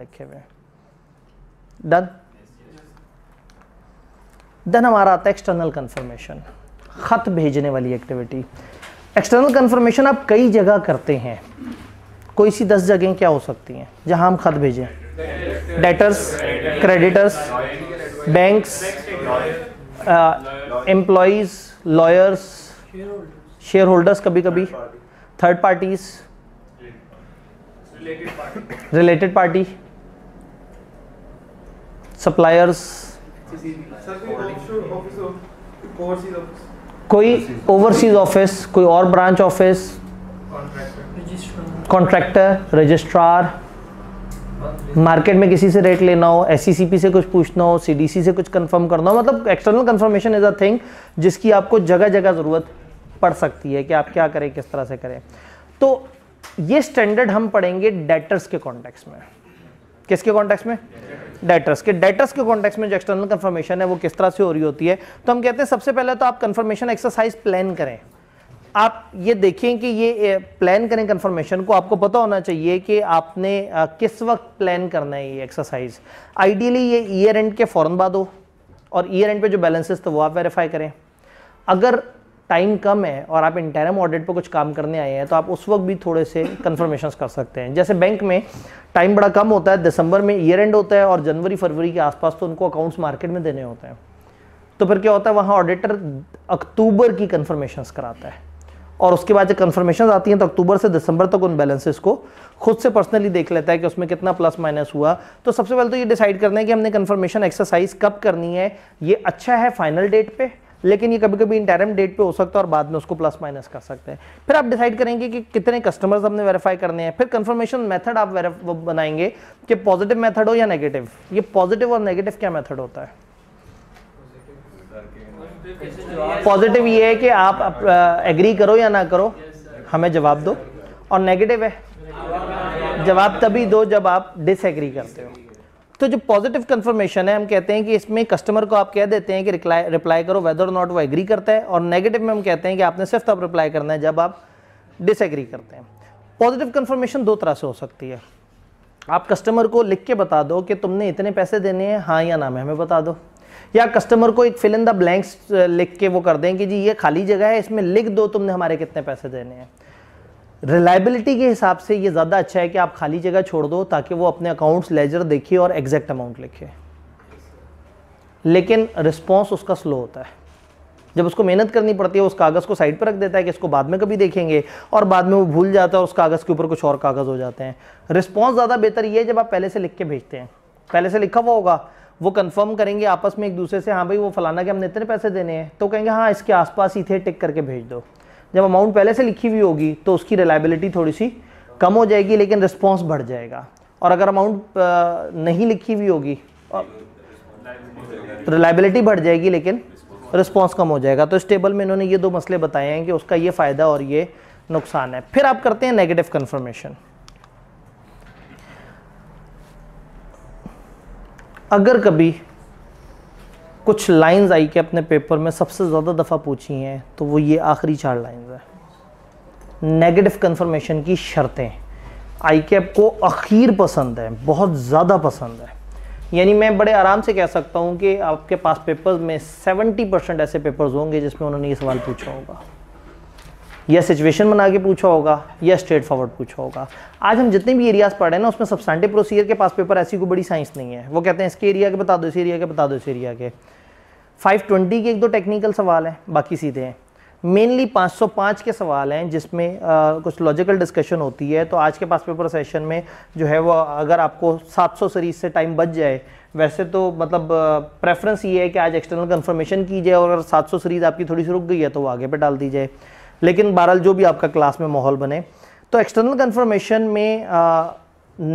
रखे हुए done then हमारा आता है एक्सटर्नल कन्फर्मेशन ख़त भेजने वाली एक्टिविटी एक्सटर्नल कन्फर्मेशन आप कई जगह करते हैं कोई सी दस जगह क्या हो सकती हैं जहां हम ख़त भेजें debtors creditors banks employees lawyers share holders कभी कभी third parties related party suppliers कोई ओवरसीज ऑफिस कोई और branch office contractor registrar market में किसी से रेट लेना हो एस e से कुछ पूछना हो सी से कुछ कंफर्म करना हो मतलब external confirmation is a thing जिसकी आपको जगह जगह ज़रूरत पड़ सकती है कि आप क्या करें किस तरह से करें तो ये स्टैंडर्ड हम पढ़ेंगे डेटर्स के कॉन्टेक्स्ट में किसके कॉन्टेक्स्ट में डेटर्स के डेटर्स के कॉन्टेक्स्ट में जो एक्सटर्नल कंफर्मेशन है वो किस तरह से हो रही होती है तो हम कहते हैं सबसे पहले तो आप कंफर्मेशन एक्सरसाइज प्लान करें आप ये देखें कि ये प्लान करें कंफर्मेशन को आपको पता होना चाहिए कि आपने किस वक्त प्लान करना है ये एक्सरसाइज आइडियली ये ईयर एंड के फ़ौरन बाद हो और ईयर एंड पे जो बैलेंसेस थे वो आप वेरीफाई करें अगर टाइम कम है और आप इंटरम ऑडिट पर कुछ काम करने आए हैं तो आप उस वक्त भी थोड़े से कन्फर्मेशन कर सकते हैं जैसे बैंक में टाइम बड़ा कम होता है दिसंबर में ईयर एंड होता है और जनवरी फरवरी के आसपास तो उनको अकाउंट्स मार्केट में देने होते हैं तो फिर क्या होता है वहाँ ऑडिटर अक्टूबर की कन्फर्मेशन कराता है और उसके बाद जब कन्फर्मेशन आती हैं तो अक्टूबर से दिसंबर तक उन बैलेंसेस को खुद से पर्सनली देख लेता है कि उसमें कितना प्लस माइनस हुआ तो सबसे पहले तो ये डिसाइड करना है कि हमने कन्फर्मेशन एक्सरसाइज कब करनी है ये अच्छा है फाइनल डेट पे लेकिन ये कभी कभी इंटरम डेट पे हो सकता है और बाद में उसको प्लस माइनस कर सकते हैं फिर आप डिसाइड करेंगे कि कितने कस्टमर्स हमने वेरीफाई करने हैं फिर कंफर्मेशन मेथड आप बनाएंगे कि पॉजिटिव मेथड हो या नेगेटिव ये पॉजिटिव और नेगेटिव क्या मेथड होता है पॉजिटिव ये है कि आप एग्री करो या ना करो हमें जवाब दो और नेगेटिव है जवाब तभी दो जब आप डिसएग्री करते हो तो जो पॉजिटिव कंफर्मेशन है हम कहते हैं कि इसमें कस्टमर को आप कह देते हैं कि रिप्लाई रिप्लाई करो वेदर नॉट वो एग्री करता है और नेगेटिव में हम कहते हैं कि आपने सिर्फ तब रिप्लाई करना है जब आप डिसएग्री करते हैं पॉजिटिव कंफर्मेशन दो तरह से हो सकती है आप कस्टमर को लिख के बता दो कि तुमने इतने पैसे देने हैं हाँ या ना में हमें बता दो या कस्टमर को एक फिल इन द ब्लैंक्स लिख के वो कर दें कि जी ये खाली जगह है इसमें लिख दो तुमने हमारे कितने पैसे देने हैं रिलायबिलिटी के हिसाब से ये ज़्यादा अच्छा है कि आप खाली जगह छोड़ दो ताकि वो अपने अकाउंट्स लेजर देखे और एग्जैक्ट अमाउंट लिखे लेकिन रिस्पॉन्स उसका स्लो होता है जब उसको मेहनत करनी पड़ती है उस कागज़ को साइड पर रख देता है कि इसको बाद में कभी देखेंगे और बाद में वो भूल जाता है और उस कागज़ के ऊपर कुछ और कागज़ हो जाते हैं रिस्पॉन्स ज़्यादा बेहतर ये है जब आप पहले से लिख के भेजते हैं पहले से लिखा हुआ होगा वो कंफर्म करेंगे आपस में एक दूसरे से हाँ भाई वो फलाना के हमने इतने पैसे देने हैं तो कहेंगे हाँ इसके आसपास ही थे टिक करके भेज दो जब अमाउंट पहले से लिखी हुई होगी तो उसकी रिलायबिलिटी थोड़ी सी कम हो जाएगी लेकिन रिस्पॉन्स बढ़ जाएगा और अगर अमाउंट नहीं लिखी हुई होगी तो रिलायबिलिटी बढ़ जाएगी लेकिन रिस्पॉन्स कम हो जाएगा तो इस टेबल में इन्होंने ये दो मसले बताए हैं कि उसका ये फ़ायदा और ये नुकसान है फिर आप करते हैं नेगेटिव कन्फर्मेशन अगर कभी कुछ लाइंस आई के अपने पेपर में सबसे ज़्यादा दफ़ा पूछी हैं तो वो ये आखिरी चार लाइंस है नेगेटिव कन्फर्मेशन की शर्तें आई कैप को अखीर पसंद है बहुत ज़्यादा पसंद है यानी मैं बड़े आराम से कह सकता हूँ कि आपके पास पेपर्स में 70 परसेंट ऐसे पेपर्स होंगे जिसमें उन्होंने ये सवाल पूछा होगा या सिचुएशन बना के पूछा होगा या स्ट्रेट फॉरवर्ड पूछा होगा आज हम जितने भी एरियाज पढ़े हैं ना उसमें सबसेंटिव प्रोसीजर के पास पेपर ऐसी कोई बड़ी साइंस नहीं है वो कहते हैं इसके एरिया के बता दो इस एरिया के बता दो इस एरिया के 520 के एक दो टेक्निकल सवाल हैं बाकी सीधे हैं मेनली 505 के सवाल हैं जिसमें कुछ लॉजिकल डिस्कशन होती है तो आज के पास पेपर सेशन में जो है वो अगर आपको 700 सीरीज से टाइम बच जाए वैसे तो मतलब प्रेफरेंस ये है कि आज एक्सटर्नल कन्फर्मेशन की जाए और अगर 700 सीरीज आपकी थोड़ी सी रुक गई है तो वो आगे पर डाल दी जाए लेकिन बहरहाल जो भी आपका क्लास में माहौल बने तो एक्सटर्नल कन्फर्मेशन में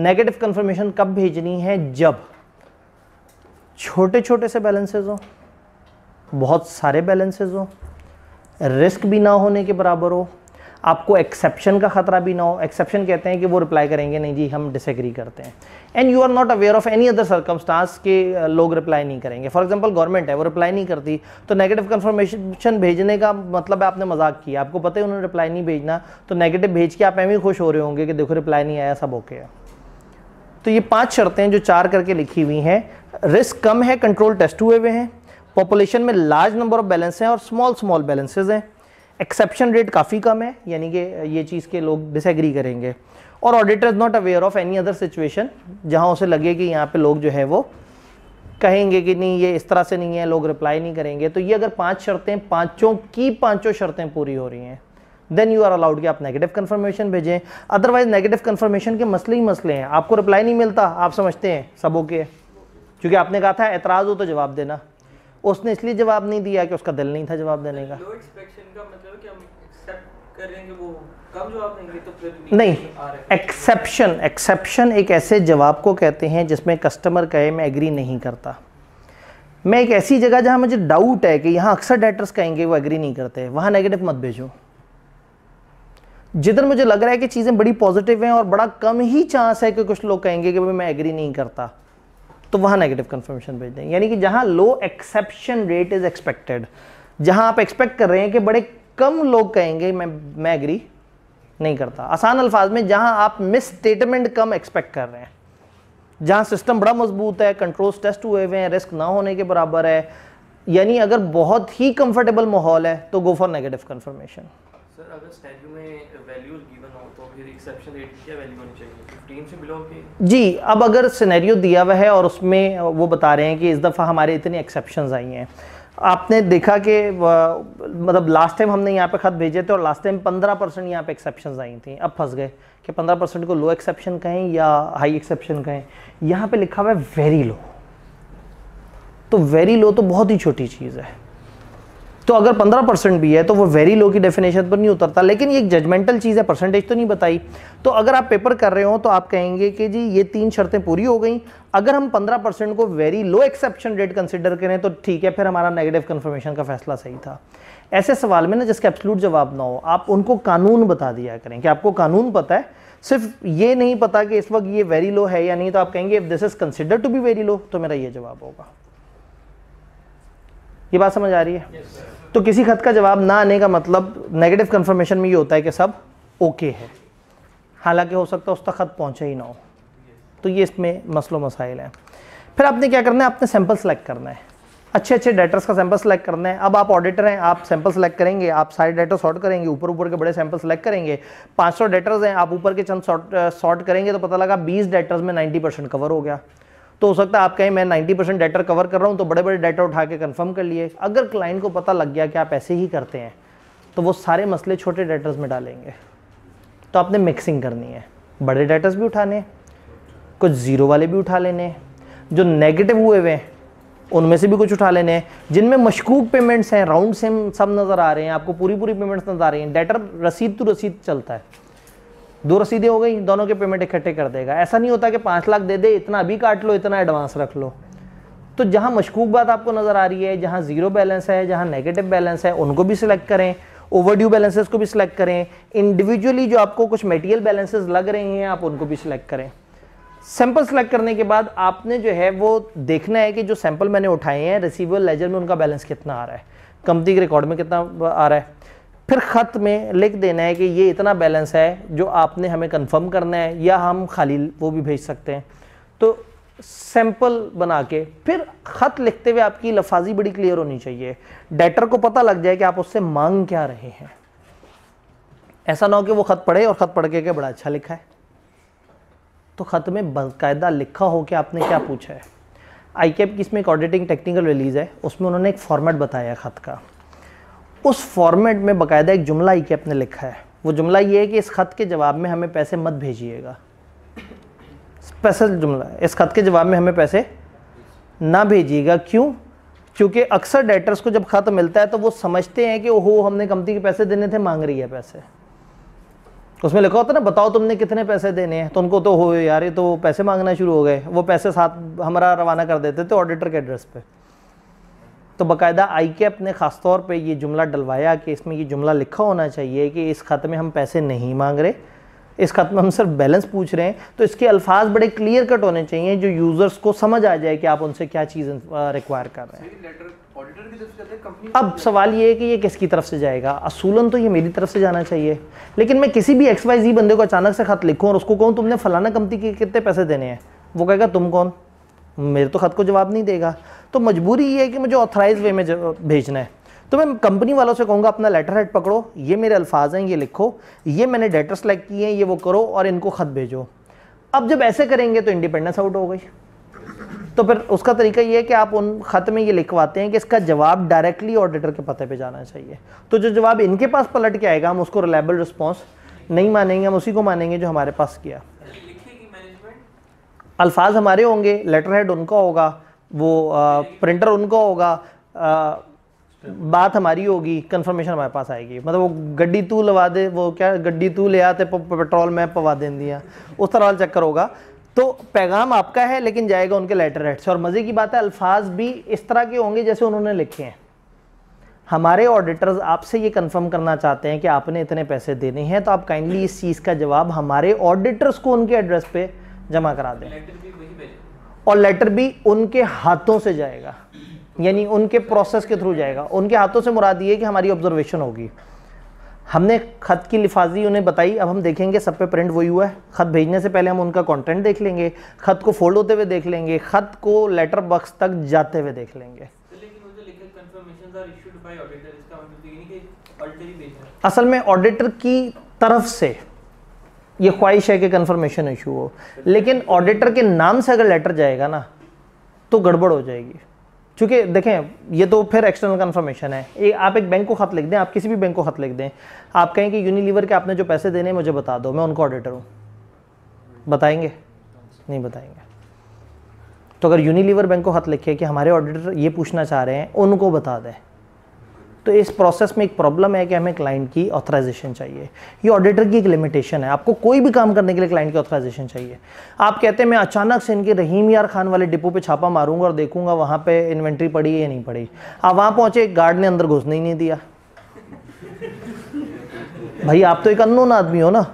नेगेटिव कन्फर्मेशन कब भेजनी है जब छोटे छोटे से बैलेंसेज हों बहुत सारे बैलेंसेज हो रिस्क भी ना होने के बराबर हो आपको एक्सेप्शन का खतरा भी ना हो एक्सेप्शन कहते हैं कि वो रिप्लाई करेंगे नहीं जी हम डिसग्री करते हैं and you are not aware of any other circumstance के uh, लोग रिप्लाई नहीं करेंगे फॉर एग्जांपल गवर्नमेंट है वो रिप्लाई नहीं करती तो नेगेटिव कन्फर्मेशन भेजने का मतलब है आपने मजाक किया आपको पता है उन्होंने रिप्लाई नहीं भेजना तो नेगेटिव भेज के आप एम ही खुश हो रहे होंगे कि देखो रिप्लाई नहीं आया सब ओके है तो ये पाँच शर्तें जो चार करके लिखी हुई हैं रिस्क कम है कंट्रोल टेस्ट हुए हुए हैं पॉपुलेशन में लार्ज नंबर ऑफ बैलेंस हैं और स्मॉल स्मॉल बैलेंसेज हैं एक्सेप्शन रेट काफ़ी कम है यानी कि ये चीज़ के लोग डिसएग्री करेंगे और auditor is not aware of any other situation जहाँ उसे लगे कि यहाँ पे लोग जो है वो कहेंगे कि नहीं ये इस तरह से नहीं है लोग रिप्लाई नहीं करेंगे तो ये अगर पांच शर्तें पांचों की पांचों शर्तें पूरी हो रही हैं देन यू आर अलाउड कि आप नेगेटिव कन्फर्मेशन भेजें अदरवाइज नेगेटिव कन्फर्मेशन के मसले ही मसले हैं आपको रिप्लाई नहीं मिलता आप समझते हैं सबों के है क्योंकि आपने कहा था एतराज़ हो तो जवाब देना उसने इसलिए जवाब नहीं दिया कि उसका दिल नहीं था जवाब देने का मतलब तो नहीं एक्सेप्शन एक्सेप्शन एक ऐसे जवाब को कहते हैं जिसमें कस्टमर कहे मैं एग्री नहीं करता मैं एक ऐसी जगह जहां मुझे डाउट है कि यहां अक्सर डेटर्स कहेंगे वो एग्री नहीं करते वहां नेगेटिव मत भेजो जिधर मुझे लग रहा है कि चीज़ें बड़ी पॉजिटिव हैं और बड़ा कम ही चांस है कि कुछ लोग कहेंगे कि भाई मैं एग्री नहीं करता तो वहाँ नेगेटिव कन्फर्मेशन भेज दें यानी कि जहाँ low exception rate is expected जहाँ आप एक्सपेक्ट कर रहे हैं कि बड़े कम लोग कहेंगे मैं मैं एग्री नहीं करता आसान अल्फाज में जहाँ आप मिस स्टेटमेंट कम एक्सपेक्ट कर रहे हैं जहाँ सिस्टम बड़ा मजबूत है कंट्रोल्स टेस्ट हुए हुए हैं रिस्क ना होने के बराबर है यानी अगर बहुत ही कंफर्टेबल माहौल है तो go for negative confirmation sir अगर में वैल्यू गिवन हो तो फिर एक्सेप्शन रेट क्या वैल्यू होनी चाहिए 15 से बिलो जी अब अगर सिनेरियो दिया हुआ है और उसमें वो बता रहे हैं कि इस दफ़ा हमारे इतने एक्सेप्शन आई हैं आपने देखा कि मतलब लास्ट टाइम हमने यहाँ पे खत भेजे थे और लास्ट टाइम पंद्रह परसेंट यहाँ पे एक्सेप्शन आई थी अब फंस गए कि पंद्रह परसेंट को लो एक्सेप्शन कहें या हाई एक्सेप्शन कहें यहाँ पे लिखा हुआ है वेरी लो तो वेरी लो तो बहुत ही छोटी चीज़ है तो अगर 15 परसेंट भी है तो वो वेरी लो की डेफिनेशन पर नहीं उतरता लेकिन ये एक जजमेंटल चीज़ है परसेंटेज तो नहीं बताई तो अगर आप पेपर कर रहे हो तो आप कहेंगे कि जी ये तीन शर्तें पूरी हो गई अगर हम 15 परसेंट को very low exception rate consider करें तो ठीक है फिर हमारा नेगेटिव कन्फर्मेशन का फैसला सही था ऐसे सवाल में ना जिसका एब्सलूट जवाब ना हो आप उनको कानून बता दिया करें कि आपको कानून पता है सिर्फ ये नहीं पता कि इस वक्त ये वेरी लो है या नहीं तो आप कहेंगे if this is consider to be very low तो मेरा ये जवाब होगा ये बात समझ आ रही है तो किसी खत का जवाब ना आने का मतलब नेगेटिव कंफर्मेशन में ये होता है कि सब ओके है हालांकि हो सकता है उस तक खत पहुंचे ही ना हो तो ये इसमें मसलो मसाइल हैं फिर आपने क्या करना है आपने सैंपल सेलेक्ट करना है अच्छे अच्छे डेटर्स का सैंपल सेलेक्ट करना है अब आप ऑडिटर हैं आप सैंपल सेलेक्ट करेंगे आप सारे डेटर सॉर्ट करेंगे ऊपर ऊपर के बड़े सैंपल सेलेक्ट करेंगे 500 डेटर्स हैं आप ऊपर के चंद सॉर्ट सॉर्ट करेंगे तो पता लगा 20 डेटर्स में 90 परसेंट कवर हो गया तो हो सकता है आप कहें मैं 90 परसेंट डेटर कवर कर रहा हूँ तो बड़े बड़े डेटर उठा के कन्फर्म कर लिए अगर क्लाइंट को पता लग गया कि आप ऐसे ही करते हैं तो वो सारे मसले छोटे डेटर्स में डालेंगे तो आपने मिक्सिंग करनी है बड़े डेटर्स भी उठाने कुछ ज़ीरो वाले भी उठा लेने जो नेगेटिव हुए हुए हैं उनमें से भी कुछ उठा लेने हैं जिनमें मशकूक पेमेंट्स हैं राउंड सेम सब नज़र आ रहे हैं आपको पूरी पूरी पेमेंट्स नज़र आ रही हैं डेटर रसीद टू रसीद चलता है दो रसीदें हो गई दोनों के पेमेंट इकट्ठे कर देगा ऐसा नहीं होता कि पाँच लाख दे दे इतना अभी काट लो इतना एडवांस रख लो तो जहाँ मशकूक बात आपको नज़र आ रही है जहाँ ज़ीरो बैलेंस है जहाँ नेगेटिव बैलेंस है उनको भी सिलेक्ट करें ओवरड्यू बैलेंसेस को भी सिलेक्ट करें इंडिविजुअली जो आपको कुछ मेटीरियल बैलेंसेस लग रहे हैं आप उनको भी सिलेक्ट करें सैंपल सेलेक्ट करने के बाद आपने जो है वो देखना है कि जो सैंपल मैंने उठाए हैं रिसीवर लेजर में उनका बैलेंस कितना आ रहा है कंपनी के रिकॉर्ड में कितना आ रहा है फिर ख़त में लिख देना है कि ये इतना बैलेंस है जो आपने हमें कंफर्म करना है या हम खाली वो भी भेज सकते हैं तो सैंपल बना के फिर ख़त लिखते हुए आपकी लफाजी बड़ी क्लियर होनी चाहिए डेटर को पता लग जाए कि आप उससे मांग क्या रहे हैं ऐसा ना हो कि वो ख़त पढ़े और ख़त पढ़ के, क्या बड़ा अच्छा लिखा है तो ख़त में बाकायदा लिखा हो कि आपने क्या पूछा है आई कैप की इसमें एक ऑडिटिंग टेक्निकल रिलीज़ है उसमें उन्होंने एक फॉर्मेट बताया ख़त का उस फॉर्मेट में बकायदा एक जुमला ही e कैप ने लिखा है वो जुमला ये e है कि इस ख़त के जवाब में हमें पैसे मत भेजिएगा स्पेशल जुमला है इस ख़त के जवाब में हमें पैसे ना भेजिएगा क्यों क्योंकि अक्सर डेटर्स को जब ख़त मिलता है तो वो समझते हैं कि ओहो हमने कंपनी के पैसे देने थे मांग रही है पैसे उसमें लिखा होता है ना बताओ तुमने कितने पैसे देने हैं तो उनको तो हो यार ये तो पैसे मांगना शुरू हो गए वो पैसे साथ हमारा रवाना कर देते थे ऑडिटर के एड्रेस पर तो बाकायदा आई कैप ने ख़ास तौर पे ये जुमला डलवाया कि इसमें ये जुमला लिखा होना चाहिए कि इस ख़त में हम पैसे नहीं मांग रहे इस ख़त में हम सिर्फ बैलेंस पूछ रहे हैं तो इसके अल्फाज बड़े क्लियर कट होने चाहिए जो यूज़र्स को समझ आ जाए कि आप उनसे क्या चीज़ रिक्वायर कर रहे हैं अब सवाल ये है कि ये किसकी तरफ से जाएगा असूलन तो ये मेरी तरफ से जाना चाहिए लेकिन मैं किसी भी एक्स वाई जी बंदे को अचानक से ख़त लिखूँ और उसको कहूँ तुमने फ़लाना कंपनी के कितने पैसे देने हैं वो कहेगा तुम कौन मेरे तो ख़त को जवाब नहीं देगा तो मजबूरी ये है कि मुझे ऑथराइज वे में भेजना है तो मैं कंपनी वालों से कहूँगा अपना लेटर हेड पकड़ो ये मेरे अल्फाज हैं ये लिखो ये मैंने डेटर सेलेक्ट किए हैं ये वो करो और इनको ख़त भेजो अब जब ऐसे करेंगे तो इंडिपेंडेंस आउट हो गई तो फिर उसका तरीका ये है कि आप उन ख़त में ये लिखवाते हैं कि इसका जवाब डायरेक्टली ऑडिटर के पते पे जाना चाहिए तो जो जवाब इनके पास पलट के आएगा हम उसको रिलायबल रिस्पॉन्स नहीं मानेंगे हम उसी को मानेंगे जो हमारे पास किया अल्फाज हमारे होंगे लेटर हेड उनका होगा वो आ, प्रिंटर उनका होगा आ, बात हमारी होगी कंफर्मेशन हमारे पास आएगी मतलब वो गड्डी तू लवा दे वो क्या गड्डी तू ले आते पेट्रोल में पवा दें दिया उस तरह वाला चक्कर होगा तो पैगाम आपका है लेकिन जाएगा उनके लेटर हेड से और मज़े की बात है अल्फाज भी इस तरह के होंगे जैसे उन्होंने लिखे हैं हमारे ऑडिटर्स आपसे ये कंफर्म करना चाहते हैं कि आपने इतने पैसे देने हैं तो आप काइंडली इस चीज़ का जवाब हमारे ऑडिटर्स को उनके एड्रेस पे जमा करा दें और लेटर बी उनके हाथों से जाएगा यानी उनके प्रोसेस के थ्रू जाएगा उनके हाथों से मुराद ये कि हमारी ऑब्जर्वेशन होगी हमने ख़त की लिफाजी उन्हें बताई अब हम देखेंगे सब पे प्रिंट वही हुआ है ख़त भेजने से पहले हम उनका कंटेंट देख लेंगे ख़त को फोल्ड होते हुए देख लेंगे ख़त को लेटर बॉक्स तक जाते हुए देख लेंगे मतलब तो असल में ऑडिटर की तरफ से ये ख्वाहिश है कि कन्फर्मेशन इशू हो लेकिन ऑडिटर के नाम से अगर लेटर जाएगा ना तो गड़बड़ हो जाएगी चूँकि देखें ये तो फिर एक्सटर्नल कन्फर्मेशन है ये आप एक बैंक को ख़त लिख दें आप किसी भी बैंक को ख़त लिख दें आप कहें कि यूनिलीवर के आपने जो पैसे देने मुझे बता दो मैं उनका ऑडिटर हूँ बताएंगे नहीं बताएंगे तो अगर यूनिलीवर बैंक को ख़त लिखे कि हमारे ऑडिटर ये पूछना चाह रहे हैं उनको बता दें तो इस प्रोसेस में एक प्रॉब्लम है कि हमें क्लाइंट की ऑथराइजेशन चाहिए ये ऑडिटर की एक लिमिटेशन है आपको कोई भी काम करने के लिए क्लाइंट की ऑथराइजेशन चाहिए आप कहते हैं मैं अचानक से इनके रहीम यार खान वाले डिपो पे छापा मारूंगा और देखूंगा वहां पे इन्वेंट्री पड़ी है या नहीं पड़ी आप वहां पहुंचे गार्ड ने अंदर घुसने ही नहीं दिया भाई आप तो एक अनोन आदमी हो ना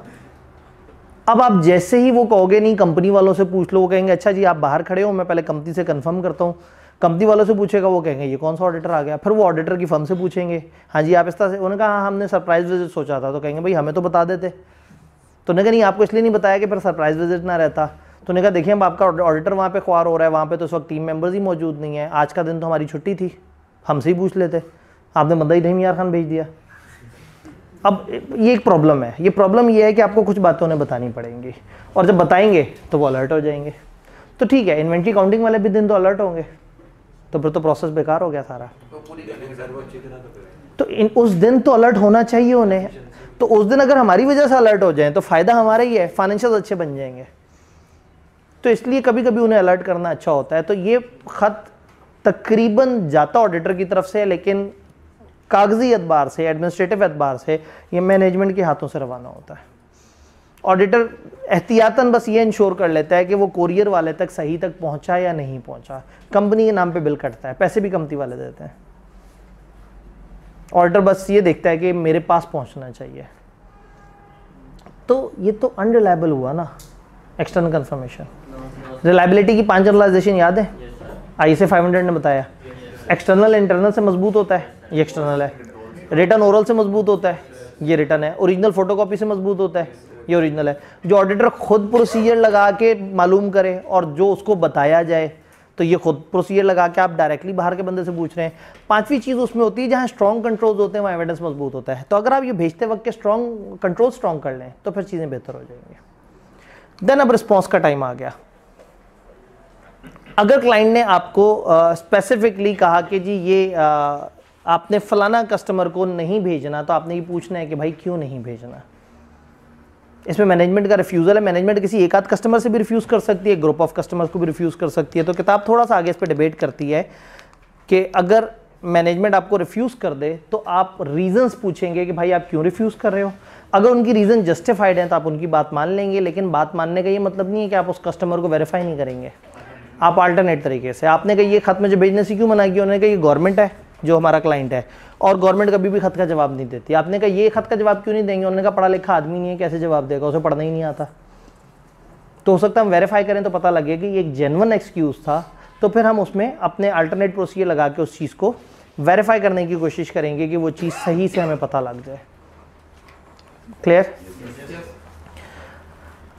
अब आप जैसे ही वो कहोगे नहीं कंपनी वालों से पूछ लो वो कहेंगे अच्छा जी आप बाहर खड़े हो मैं पहले कंपनी से कंफर्म करता हूँ कंपनी वालों से पूछेगा वो कहेंगे ये कौन सा ऑडिटर आ गया फिर वो ऑडिटर की फर्म से पूछेंगे हाँ जी आप इस तरह से उन्होंने कहा हाँ, हमने सरप्राइज विजिट सोचा था तो कहेंगे भाई हमें तो बता देते तो उन्हें कहा नहीं आपको इसलिए नहीं बताया कि फिर सरप्राइज विजिट ना रहता तो उन्हें कहा देखिए हम आपका ऑडिटर वहाँ पर ख्वार हो रहा है वहाँ पर तो उस वक्त टीम मेम्बर्स ही मौजूद नहीं है आज का दिन तो हमारी छुट्टी थी हमसे ही पूछ लेते आपने बंदा ही नहीं खान भेज दिया अब ये एक प्रॉब्लम है ये प्रॉब्लम ये है कि आपको कुछ बातें उन्हें बतानी पड़ेंगी और जब बताएंगे तो वो अलर्ट हो जाएंगे तो ठीक है इन्वेंट्री काउंटिंग वाले भी दिन तो अलर्ट होंगे तो फिर तो प्रोसेस बेकार हो गया सारा तो, तो, तो इन उस दिन तो अलर्ट होना चाहिए उन्हें तो उस दिन अगर हमारी वजह से अलर्ट हो जाए तो फ़ायदा हमारा ही है फाइनेंशियल अच्छे बन जाएंगे तो इसलिए कभी कभी उन्हें अलर्ट करना अच्छा होता है तो ये ख़त तकरीबन जाता ऑडिटर की तरफ से लेकिन कागजी एतबार से एडमिनिस्ट्रेटिव एतबार से ये मैनेजमेंट के हाथों से रवाना होता है ऑडिटर एहतियातन बस ये इंश्योर कर लेता है कि वो कोरियर वाले तक सही तक पहुंचा या नहीं पहुंचा कंपनी के नाम पे बिल कटता है पैसे भी कमती वाले देते हैं ऑर्डर बस ये देखता है कि मेरे पास पहुंचना चाहिए तो ये तो अनरिलायबल हुआ ना एक्सटर्नल कंफर्मेशन रिलायबिलिटी की पांच जर्नलाइजेशन याद है आई से फाइव हंड्रेड ने बताया एक्सटर्नल इंटरनल से मजबूत होता है ये एक्सटर्नल है रिटर्न ओरल से मजबूत होता है ये रिटर्न है ओरिजिनल फोटोकॉपी से मजबूत होता है ये ओरिजिनल है जो ऑडिटर खुद प्रोसीजर लगा के मालूम करे और जो उसको बताया जाए तो ये खुद प्रोसीजर लगा के आप डायरेक्टली बाहर के बंदे से पूछ रहे हैं पांचवी चीज़ उसमें होती है जहाँ स्ट्रॉन्ग कंट्रोल्स होते हैं वहाँ एविडेंस मजबूत होता है तो अगर आप ये भेजते वक्त के स्ट्रॉन्ग कंट्रोल स्ट्रॉन्ग कर लें तो फिर चीज़ें बेहतर हो जाएंगी देन अब रिस्पॉन्स का टाइम आ गया अगर क्लाइंट ने आपको स्पेसिफिकली uh, कहा कि जी ये uh, आपने फलाना कस्टमर को नहीं भेजना तो आपने ये पूछना है कि भाई क्यों नहीं भेजना इसमें मैनेजमेंट का रिफ्यूज़ल है मैनेजमेंट किसी एक आध कस्टमर से भी रिफ्यूज़ कर सकती है ग्रुप ऑफ कस्टमर्स को भी रिफ्यूज़ कर सकती है तो किताब थोड़ा सा आगे इस पर डिबेट करती है कि अगर मैनेजमेंट आपको रिफ्यूज़ कर दे तो आप रीजंस पूछेंगे कि भाई आप क्यों रिफ्यूज़ कर रहे हो अगर उनकी रीज़न जस्टिफाइड है तो आप उनकी बात मान लेंगे लेकिन बात मानने का ये मतलब नहीं है कि आप उस कस्टमर को वेरीफाई नहीं करेंगे आप अल्टरनेट तरीके से आपने कहा ये खत्म जो भेजने से क्यों मना किया उन्होंने कहा गवर्नमेंट है जो हमारा क्लाइंट है और गवर्नमेंट कभी भी खत का जवाब नहीं देती आपने कहा ये खत का जवाब क्यों नहीं देंगे उन्होंने कहा पढ़ा लिखा आदमी नहीं है कैसे जवाब देगा उसे पढ़ना ही नहीं आता तो हो सकता है हम वेरीफाई करें तो पता लगे कि एक जेनवन एक्सक्यूज़ था तो फिर हम उसमें अपने अल्टरनेट प्रोसीजर लगा के उस चीज़ को वेरीफाई करने की कोशिश करेंगे कि वो चीज़ सही से हमें पता लग जाए क्लियर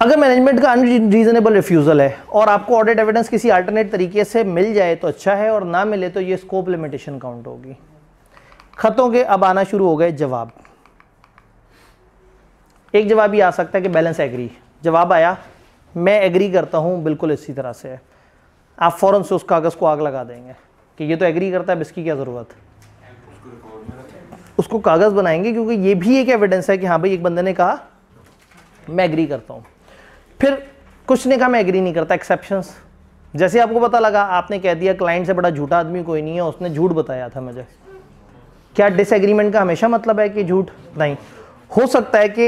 अगर मैनेजमेंट का अनरीजनेबल रिफ्यूज़ल है और आपको ऑडिट एविडेंस किसी अल्टरनेट तरीके से मिल जाए तो अच्छा है और ना मिले तो ये स्कोप लिमिटेशन काउंट होगी ख़तों के अब आना शुरू हो गए जवाब एक जवाब ये आ सकता है कि बैलेंस एग्री जवाब आया मैं एग्री करता हूँ बिल्कुल इसी तरह से आप फ़ौरन से उस कागज़ को आग लगा देंगे कि ये तो एग्री करता है इसकी क्या ज़रूरत उसको कागज़ बनाएंगे क्योंकि ये भी एक एविडेंस है कि हाँ भाई एक बंदे ने कहा मैं एग्री करता हूँ फिर कुछ ने कहा मैं एग्री नहीं करता एक्सेप्शंस जैसे आपको पता लगा आपने कह दिया क्लाइंट से बड़ा झूठा आदमी कोई नहीं है उसने झूठ बताया था मुझे क्या डिसएग्रीमेंट का हमेशा मतलब है कि झूठ नहीं हो सकता है कि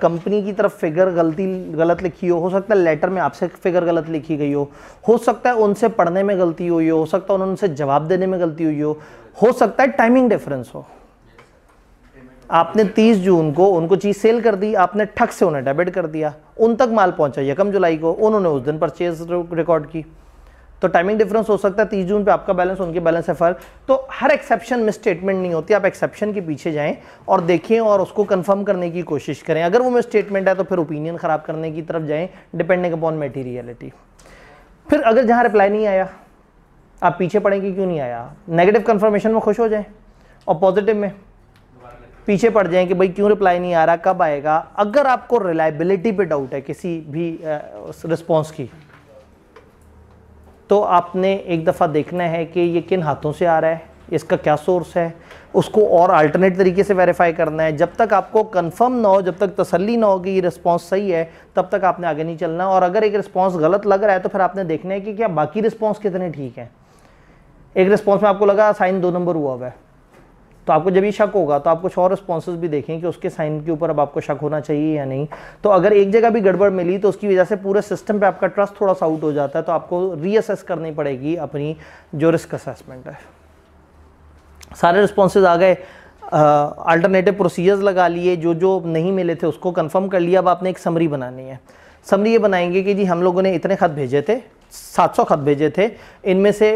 कंपनी की तरफ फिगर गलती गलत लिखी हो हो सकता है लेटर में आपसे फिगर गलत लिखी गई हो हो सकता है उनसे पढ़ने में गलती हुई हो हो सकता है उन्होंने जवाब देने में गलती हुई हो हो सकता है टाइमिंग डिफरेंस हो आपने 30 जून को उनको चीज़ सेल कर दी आपने ठग से उन्हें डेबिट कर दिया उन तक माल पहुंचा यकम जुलाई को उन्होंने उस दिन परचेज रिकॉर्ड की तो टाइमिंग डिफरेंस हो सकता है तीस जून पे आपका बैलेंस उनके बैलेंस से फर्क तो हर एक्सेप्शन मिसस्टेटमेंट नहीं होती आप एक्सेप्शन के पीछे जाएं और देखें और उसको कंफर्म करने की कोशिश करें अगर वो मिसस्टेटमेंट है तो फिर ओपिनियन ख़राब करने की तरफ जाएं डिपेंडिंग अपॉन मेटीरियलिटी फिर अगर जहाँ रिप्लाई नहीं आया आप पीछे पड़ेंगे क्यों नहीं आया नेगेटिव कन्फर्मेशन में खुश हो जाएँ और पॉजिटिव में पीछे पड़ जाएं कि भाई क्यों रिप्लाई नहीं आ रहा कब आएगा अगर आपको रिलायबिलिटी पे डाउट है किसी भी रिस्पॉन्स की तो आपने एक दफ़ा देखना है कि ये किन हाथों से आ रहा है इसका क्या सोर्स है उसको और अल्टरनेट तरीके से वेरीफाई करना है जब तक आपको कंफर्म ना हो जब तक तसल्ली ना हो कि ये रिस्पांस सही है तब तक आपने आगे नहीं चलना और अगर एक रिस्पांस गलत लग रहा है तो फिर आपने देखना है कि क्या बाकी रिस्पांस कितने ठीक हैं एक रिस्पांस में आपको लगा साइन दो नंबर हुआ हुआ है तो आपको जब ये शक होगा तो आप कुछ और रिस्पॉन्स भी देखें कि उसके साइन के ऊपर अब आपको शक होना चाहिए या नहीं तो अगर एक जगह भी गड़बड़ मिली तो उसकी वजह से पूरे सिस्टम पर आपका ट्रस्ट थोड़ा सा आउट हो जाता है तो आपको रीअसेस करनी पड़ेगी अपनी जो रिस्क असेसमेंट है सारे रिस्पॉन्सेज आ गए अल्टरनेटिव प्रोसीजर्स लगा लिए जो जो नहीं मिले थे उसको कंफर्म कर लिया अब आपने एक समरी बनानी है समरी ये बनाएंगे कि जी हम लोगों ने इतने ख़त भेजे थे 700 खत भेजे थे इनमें से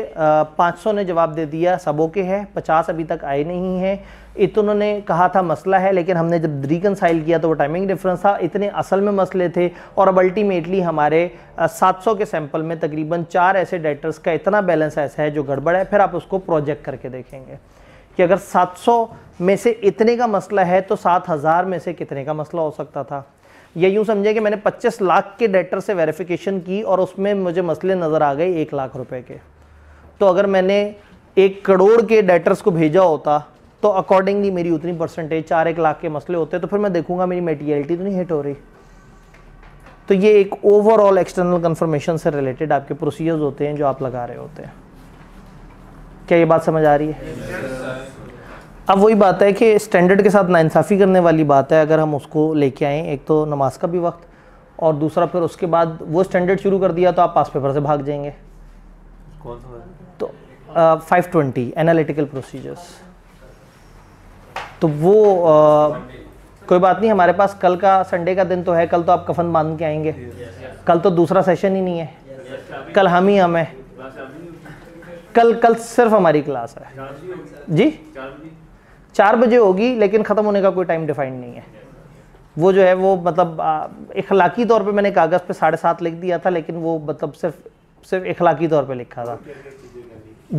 500 ने जवाब दे दिया सबों के हैं 50 अभी तक आए नहीं हैं इतनों ने कहा था मसला है लेकिन हमने जब रिकनसाइल किया तो वो टाइमिंग डिफरेंस था इतने असल में मसले थे और अब अल्टीमेटली हमारे 700 के सैंपल में तकरीबन चार ऐसे डेटर्स का इतना बैलेंस ऐसा है जो गड़बड़ है फिर आप उसको प्रोजेक्ट करके देखेंगे कि अगर सौ में से इतने का मसला है तो हज़ार में से कितने का मसला हो सकता था या यूं समझे कि मैंने 25 लाख के डेटर से वेरिफिकेशन की और उसमें मुझे मसले नज़र आ गए एक लाख रुपए के तो अगर मैंने एक करोड़ के डेटर्स को भेजा होता तो अकॉर्डिंगली मेरी उतनी परसेंटेज चार एक लाख के मसले होते तो फिर मैं देखूंगा मेरी मेटीरियलिटी तो नहीं हिट हो रही तो ये एक ओवरऑल एक्सटर्नल कन्फर्मेशन से रिलेटेड आपके प्रोसीजर्स होते हैं जो आप लगा रहे होते हैं क्या ये बात समझ आ रही है yes, अब वही बात है कि स्टैंडर्ड के साथ नाइंसाफ़ी करने वाली बात है अगर हम उसको लेके आएँ एक तो नमाज का भी वक्त और दूसरा फिर उसके बाद वो स्टैंडर्ड शुरू कर दिया तो आप पास पेपर से भाग जाएंगे तो फाइव ट्वेंटी एनालिटिकल प्रोसीजर्स तो वो आ, कोई बात नहीं हमारे पास कल का संडे का दिन तो है कल तो आप कफन बांध के आएंगे कल तो दूसरा सेशन ही नहीं है कल हम ही हम हैं कल कल सिर्फ हमारी क्लास है जी चार बजे होगी लेकिन ख़त्म होने का कोई टाइम डिफाइंड नहीं है वो जो है वो मतलब इखलाकी तौर पे मैंने कागज़ पे साढ़े सात लिख दिया था लेकिन वो मतलब सिर्फ सिर्फ इखलाकी तौर पे लिखा था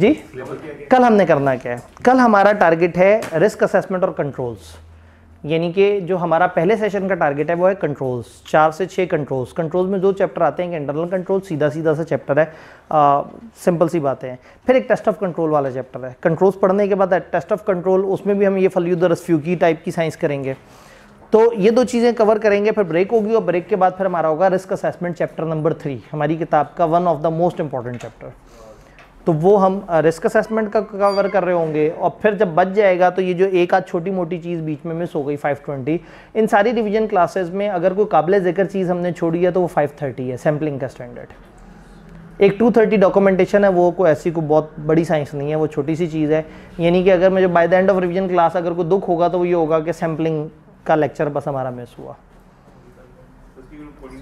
जी कल हमने करना क्या है कल हमारा टारगेट है रिस्क असेसमेंट और कंट्रोल्स यानी कि जो हमारा पहले सेशन का टारगेट है वो है कंट्रोल्स चार से छः कंट्रोल्स कंट्रोल्स में दो चैप्टर आते हैं कि इंटरनल कंट्रोल सीधा सीधा सा चैप्टर है आ, सिंपल सी बातें हैं फिर एक टेस्ट ऑफ कंट्रोल वाला चैप्टर है कंट्रोल्स पढ़ने के बाद टेस्ट ऑफ कंट्रोल उसमें भी हम ये फलयूदर रसफ्यूकी टाइप की साइंस करेंगे तो ये दो चीज़ें कवर करेंगे फिर ब्रेक होगी और ब्रेक के बाद फिर हमारा होगा risk assessment chapter number three हमारी किताब का one of the most important chapter तो वो हम रिस्क असेसमेंट का कवर कर रहे होंगे और फिर जब बच जाएगा तो ये जो एक आध छोटी मोटी चीज़ बीच में मिस हो गई 520 इन सारी रिवीजन क्लासेस में अगर कोई काबिल जिक्र चीज़ हमने छोड़ी है तो वो 530 है सैम्पलिंग का स्टैंडर्ड एक 230 डॉक्यूमेंटेशन है वो कोई ऐसी कोई बहुत बड़ी साइंस नहीं है वो छोटी सी चीज़ है यानी कि अगर मुझे by the end of revision class अगर कोई दुख होगा तो वो ये होगा कि सैम्पलिंग का लेक्चर बस हमारा मिस हुआ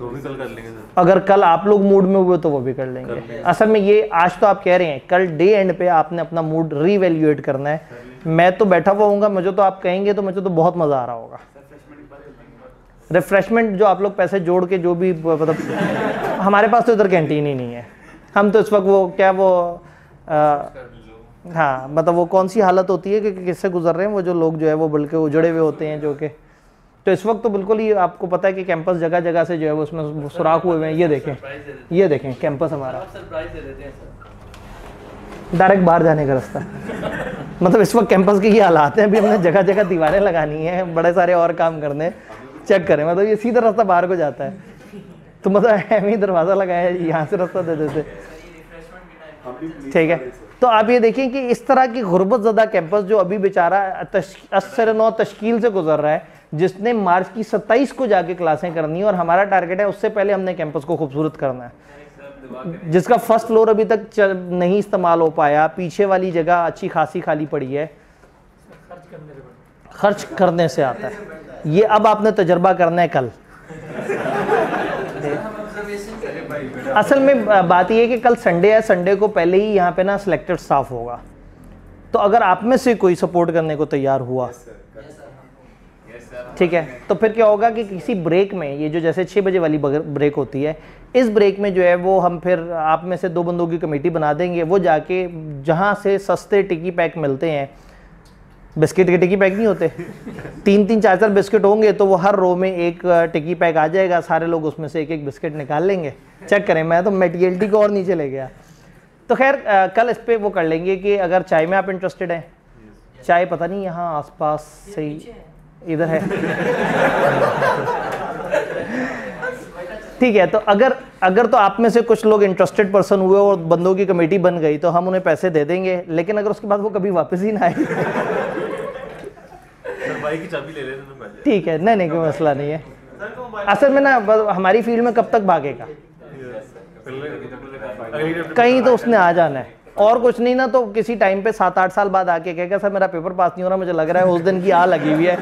कल कर लेंगे सर अगर कल आप लोग मूड में हुए तो वो भी कर लेंगे असल में ये आज तो आप कह रहे हैं कल डे एंड पे आपने अपना मूड रीवेल्यूएट करना है मैं तो बैठा हुआ हूँ मुझे तो आप कहेंगे तो मुझे तो बहुत मज़ा आ रहा होगा रिफ्रेशमेंट जो आप लोग पैसे जोड़ के जो भी मतलब हमारे पास तो इधर कैंटीन ही नहीं है हम तो इस वक्त वो क्या वो हाँ मतलब वो कौन सी हालत होती है कि किससे गुजर रहे हैं वो जो लोग जो है वो बल्कि उजड़े हुए होते हैं जो कि तो इस वक्त तो बिल्कुल ही आपको पता है कि कैंपस जगह जगह से जो है वो उसमें सुराख हुए हुए हैं ये देखें ये देखें कैंपस हमारा डायरेक्ट बाहर जाने का रास्ता मतलब इस वक्त कैंपस के ये हालात हैं अभी हमने जगह जगह दीवारें लगानी हैं बड़े सारे और काम करने चेक करें मतलब ये सीधा रास्ता बाहर को जाता है तो मतलब एम ही दरवाज़ा लगाया है यहाँ से रास्ता दे देते ठीक है तो आप ये देखें कि इस तरह की गुर्बत ज़दा कैंपस जो अभी बेचारा अस्सर नौ तश्कील से गुजर रहा है जिसने मार्च की 27 को जाके क्लासें करनी है और हमारा टारगेट है उससे पहले हमने कैंपस को खूबसूरत करना है जिसका फर्स्ट फ्लोर अभी तक नहीं इस्तेमाल हो पाया पीछे वाली जगह अच्छी खासी खाली पड़ी है खर्च करने से आता है ये अब आपने तजर्बा करना है कल असल में बात यह है कि कल संडे है संडे को पहले ही यहाँ पे ना सिलेक्टेड स्टाफ होगा तो अगर आप में से कोई सपोर्ट करने को तैयार हुआ yes, ठीक है तो फिर क्या होगा कि किसी ब्रेक में ये जो जैसे छः बजे वाली ब्रेक होती है इस ब्रेक में जो है वो हम फिर आप में से दो बंदों की कमेटी बना देंगे वो जाके जहाँ से सस्ते टिकी पैक मिलते हैं बिस्किट के टिकी पैक नहीं होते तीन तीन चार चार बिस्किट होंगे तो वो हर रो में एक टिकी पैक आ जाएगा सारे लोग उसमें से एक एक बिस्किट निकाल लेंगे चेक करें मैं तो मेटीरियलिटी को और नीचे ले गया तो खैर कल इस पर वो कर लेंगे कि अगर चाय में आप इंटरेस्टेड हैं चाय पता नहीं यहाँ आसपास से ही इधर है ठीक है तो अगर अगर तो आप में से कुछ लोग इंटरेस्टेड पर्सन हुए और बंदों की कमेटी बन गई तो हम उन्हें पैसे दे देंगे लेकिन अगर उसके बाद वो कभी वापस ही ना आए तो ठीक है नहीं नहीं कोई मसला नहीं है असल में ना हमारी फील्ड में कब तक भागेगा कहीं तो उसने आ जाना है और कुछ नहीं ना तो किसी टाइम पे सात आठ साल बाद आके कह सर मेरा पेपर पास नहीं हो रहा मुझे लग रहा है उस दिन की आ लगी हुई है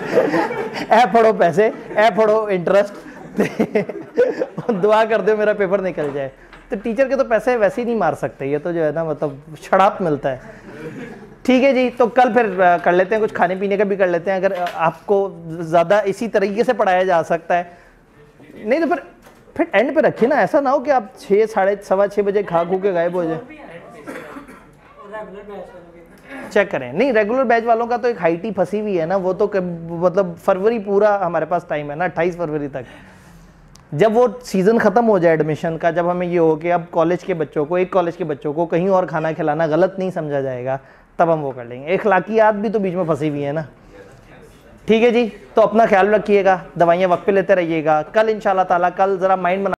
ऐ पढ़ो पैसे ऐ पढ़ो इंटरेस्ट दुआ कर दो मेरा पेपर निकल जाए तो टीचर के तो पैसे वैसे ही नहीं मार सकते ये तो जो है ना मतलब शराब मिलता है ठीक है जी तो कल फिर कर लेते हैं कुछ खाने पीने का भी कर लेते हैं अगर आपको ज़्यादा इसी तरीके से पढ़ाया जा सकता है नहीं तो फिर फिर एंड पे रखिए ना ऐसा ना हो कि आप छः साढ़े सवा छः बजे खा खू के गायब हो जाए चेक करें नहीं रेगुलर बैच वालों का तो एक हाइटी फंसी हुई है ना वो तो मतलब फरवरी पूरा हमारे पास टाइम है ना अट्ठाईस फरवरी तक जब वो सीज़न ख़त्म हो जाए एडमिशन का जब हमें ये हो कि अब कॉलेज के बच्चों को एक कॉलेज के बच्चों को कहीं और खाना खिलाना गलत नहीं समझा जाएगा तब हम वो कर लेंगे अखलाकियात भी तो बीच में फंसी हुई है ना ठीक है जी तो अपना ख्याल रखिएगा दवाइयाँ वक्त पे लेते रहिएगा कल इन ताला कल ज़रा माइंड